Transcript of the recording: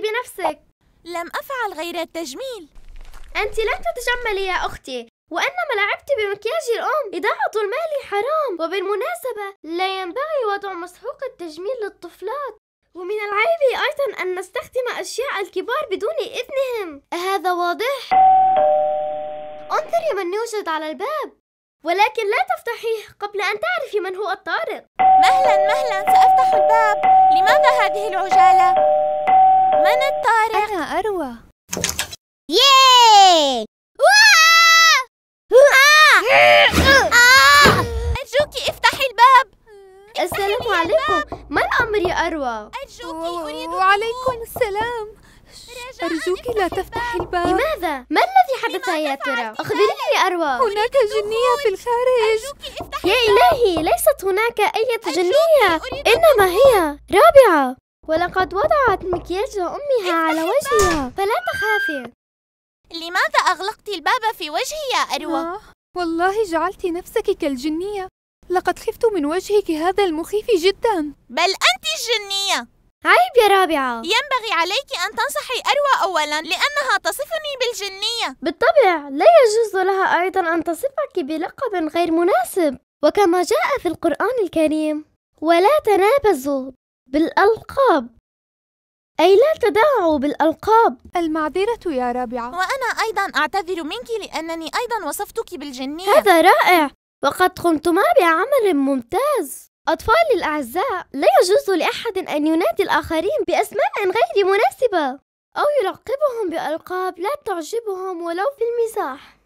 بنفسك لم أفعل غير التجميل أنت لا تتجملي يا أختي وأنما لعبت بمكياج الأم إضاعة المال حرام وبالمناسبة لا ينبغي وضع مسحوق التجميل للطفلات ومن العيب أيضا أن نستخدم أشياء الكبار بدون إذنهم أهذا واضح؟ انظري من يوجد على الباب ولكن لا تفتحيه قبل أن تعرفي من هو الطارق مهلا مهلا سأفتح الباب لماذا هذه العجالة؟ أروى أرجوكي آه! افتحي الباب السلام عليكم ما الأمر يا أروى أرجوك وعليكم السلام أرجوك لا تفتحي الباب لماذا؟ ما الذي حدث يا ترى؟ أخبريني يا أروى هناك جنية في الخارج يا إلهي ليست هناك أي جنية إنما هي رابعة ولقد وضعت مكياج أمها على وجهها فلا تخافي لماذا أغلقت الباب في وجهي يا أروى؟ آه. والله جعلت نفسك كالجنية لقد خفت من وجهك هذا المخيف جدا بل أنت الجنية عيب يا رابعة ينبغي عليك أن تنصحي أروى أولا لأنها تصفني بالجنية بالطبع لا يجوز لها أيضا أن تصفك بلقب غير مناسب وكما جاء في القرآن الكريم ولا تنابزوا بالألقاب أي لا تداعوا بالألقاب المعذرة يا رابعة وأنا أيضا أعتذر منك لأنني أيضا وصفتك بالجنية هذا رائع وقد قمتما بعمل ممتاز أطفالي الأعزاء لا يجوز لأحد أن ينادي الآخرين بأسماء غير مناسبة أو يلقبهم بألقاب لا تعجبهم ولو في المزاح